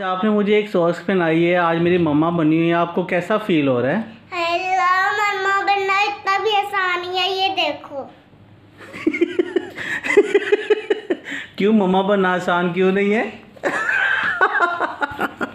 अच्छा, आपने मुझे एक सॉस पहनाई है आज मेरी मम्मा बनी हुई है आपको कैसा फील हो रहा है मम्मा बनना इतना भी आसान है ये देखो क्यों मम्मा बनना आसान क्यों नहीं है